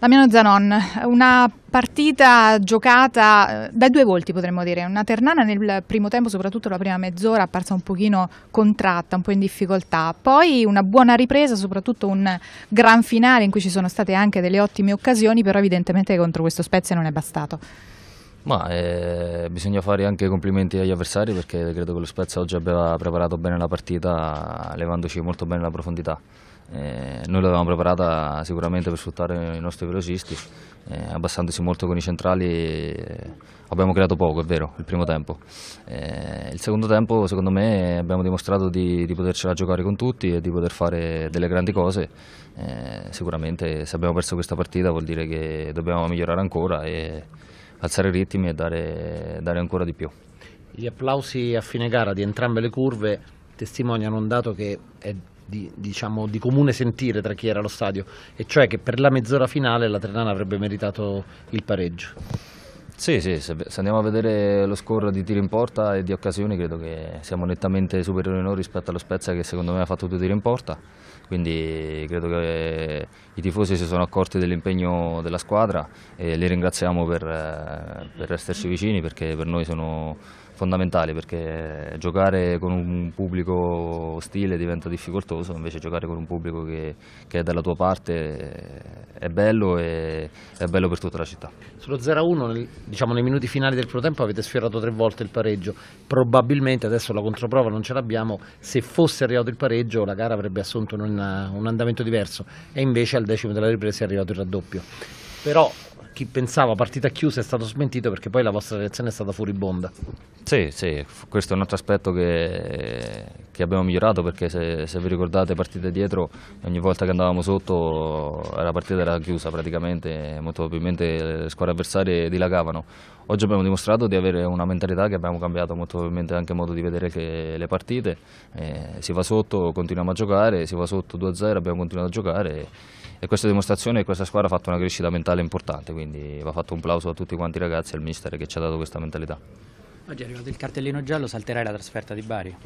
Damiano Zanon, una partita giocata eh, da due volti potremmo dire, una Ternana nel primo tempo, soprattutto la prima mezz'ora, apparsa un pochino contratta, un po' in difficoltà, poi una buona ripresa, soprattutto un gran finale in cui ci sono state anche delle ottime occasioni, però evidentemente contro questo Spezia non è bastato. Ma eh, bisogna fare anche complimenti agli avversari perché credo che lo Spezia oggi abbia preparato bene la partita levandoci molto bene la profondità. Eh, noi l'avevamo preparata sicuramente per sfruttare i nostri velocisti, eh, abbassandosi molto con i centrali eh, abbiamo creato poco, è vero, il primo tempo. Eh, il secondo tempo secondo me abbiamo dimostrato di, di, potercela giocare con tutti e di poter fare delle grandi cose. Eh, sicuramente se abbiamo perso questa partita vuol dire che dobbiamo migliorare ancora e alzare i ritmi e dare, dare ancora di più. Gli applausi a fine gara di entrambe le curve testimoniano un dato che è di, diciamo, di, comune sentire tra chi era allo stadio, e cioè che per la mezz'ora finale la Trenana avrebbe meritato il pareggio. Sì, sì, se, andiamo a vedere lo score di tiri in porta e di occasioni credo che siamo nettamente superiori noi rispetto allo Spezia che secondo me ha fatto due tiri in porta, quindi credo che i tifosi si sono accorti dell'impegno della squadra e li ringraziamo per, eh, per esserci vicini perché per noi sono fondamentali perché giocare con un pubblico ostile diventa difficoltoso, invece giocare con un pubblico che, che è dalla tua parte è bello e è bello per tutta la città. Sullo 0-1, diciamo nei minuti finali del primo tempo avete sfiorato tre volte il pareggio, probabilmente adesso la controprova non ce l'abbiamo, se fosse arrivato il pareggio la gara avrebbe assunto un, un andamento diverso e invece al decimo della ripresa è arrivato il raddoppio. Però chi pensava partita chiusa è stato smentito perché poi la vostra reazione è stata furibonda. Sì, sì, questo è un altro aspetto che, che abbiamo migliorato perché se, se, vi ricordate partite dietro ogni volta che andavamo sotto la partita era chiusa praticamente, molto probabilmente le squadre avversarie dilagavano. Oggi abbiamo dimostrato di avere una mentalità che abbiamo cambiato molto probabilmente anche modo di vedere le partite, eh, si va sotto, continuiamo a giocare, si va sotto 2-0, abbiamo continuato a giocare e questa dimostrazione è questa squadra ha fatto una crescita mentale importante, quindi va fatto un plauso a tutti quanti i ragazzi e al mister che ci ha dato questa mentalità. Oggi è arrivato il cartellino giallo, salterai la trasferta di Bari?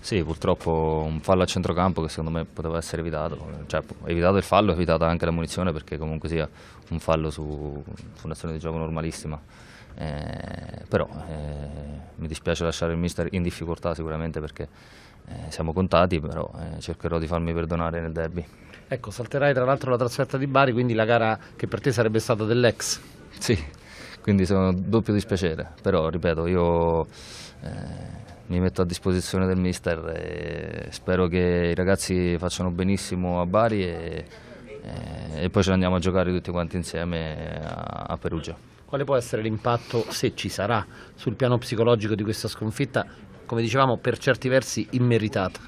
Sì, purtroppo un fallo a centrocampo che secondo me poteva essere evitato, cioè evitato il fallo, evitata anche la munizione perché comunque sia un fallo su, su un'azione di gioco normalissima, eh, però eh, mi dispiace lasciare il mister in difficoltà sicuramente perché eh, siamo contati, però eh, cercherò di farmi perdonare nel derby. Ecco, salterai tra l'altro la trasferta di Bari, quindi la gara che per te sarebbe stata dell'ex. Sì, quindi sono doppio dispiacere, però ripeto, io eh, mi metto a disposizione del mister e spero che i ragazzi facciano benissimo a Bari e, eh, e, poi ce ne andiamo a giocare tutti quanti insieme a, a Perugia. Quale può essere l'impatto, se ci sarà, sul piano psicologico di questa sconfitta, come dicevamo, per certi versi immeritata?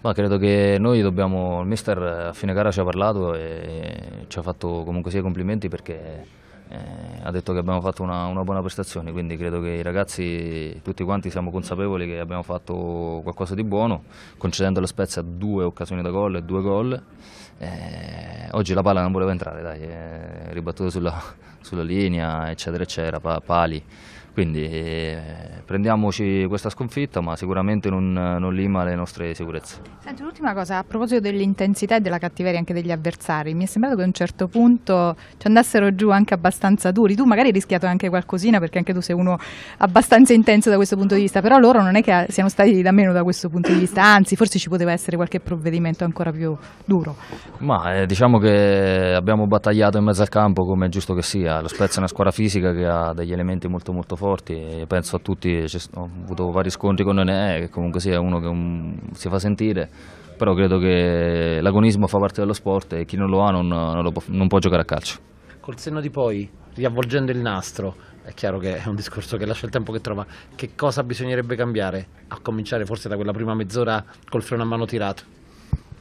Ma credo che noi dobbiamo, il mister a fine gara ci ha parlato e ci ha fatto comunque sia complimenti perché eh, ha detto che abbiamo fatto una, una, buona prestazione, quindi credo che i ragazzi tutti quanti siamo consapevoli che abbiamo fatto qualcosa di buono, concedendo alla Spezia due occasioni da gol e due gol. Eh, oggi la palla non voleva entrare, dai, eh, ribattuta sulla, sulla linea, eccetera, eccetera, pali. Quindi eh, prendiamoci questa sconfitta, ma sicuramente non, non lima le nostre sicurezze. Senti, un'ultima cosa, a proposito dell'intensità e della cattiveria anche degli avversari, mi è sembrato che a un certo punto ci andassero giù anche abbastanza duri. Tu magari hai rischiato anche qualcosina, perché anche tu sei uno abbastanza intenso da questo punto di vista, però loro non è che siano stati da meno da questo punto di vista, anzi forse ci poteva essere qualche provvedimento ancora più duro. Ma eh, diciamo che abbiamo battagliato in mezzo al campo come è giusto che sia, lo Spezia è una squadra fisica che ha degli elementi molto molto forti forti, penso a tutti, ho avuto vari scontri con Nenè, eh, che comunque sia uno che un, si fa sentire, però credo che l'agonismo fa parte dello sport e chi non lo ha non, non, lo può, non può giocare a calcio. Col senno di poi, riavvolgendo il nastro, è chiaro che è un discorso che lascia il tempo che trova, che cosa bisognerebbe cambiare? A cominciare forse da quella prima mezz'ora col freno a mano tirato?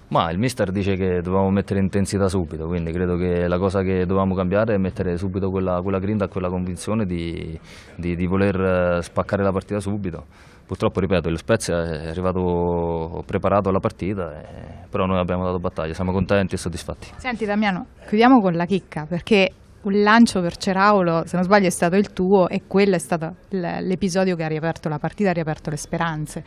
Ma il mister dice che dovevamo mettere intensità subito, quindi credo che la cosa che dovevamo cambiare è mettere subito quella, quella grinta quella convinzione di, di, di, voler eh, spaccare la partita subito. Purtroppo, ripeto, lo Spezia è arrivato preparato alla partita, eh, però noi abbiamo dato battaglia, siamo contenti e soddisfatti. Senti Damiano, chiudiamo con la chicca, perché un lancio per Ceraulo, se non sbaglio, è stato il tuo e quello è stato l'episodio che ha riaperto la partita, ha riaperto le speranze.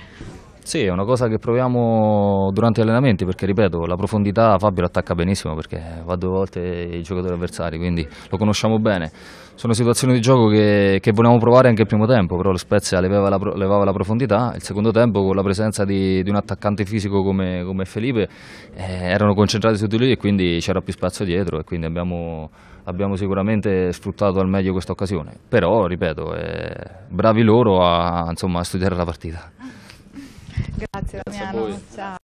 Sì, è una cosa che proviamo durante gli allenamenti perché, ripeto, la profondità Fabio l'attacca benissimo perché va due volte i giocatori avversari, quindi lo conosciamo bene. Sono situazioni di gioco che, che volevamo provare anche il primo tempo, però lo Spezia levava la, levava la profondità, il secondo tempo con la presenza di, di un attaccante fisico come, come Felipe eh, erano concentrati su di lui e quindi c'era più spazio dietro e quindi abbiamo, abbiamo sicuramente sfruttato al meglio questa occasione. Però, ripeto, eh, bravi loro a, insomma, a studiare la partita grazie Damiano. Ciao.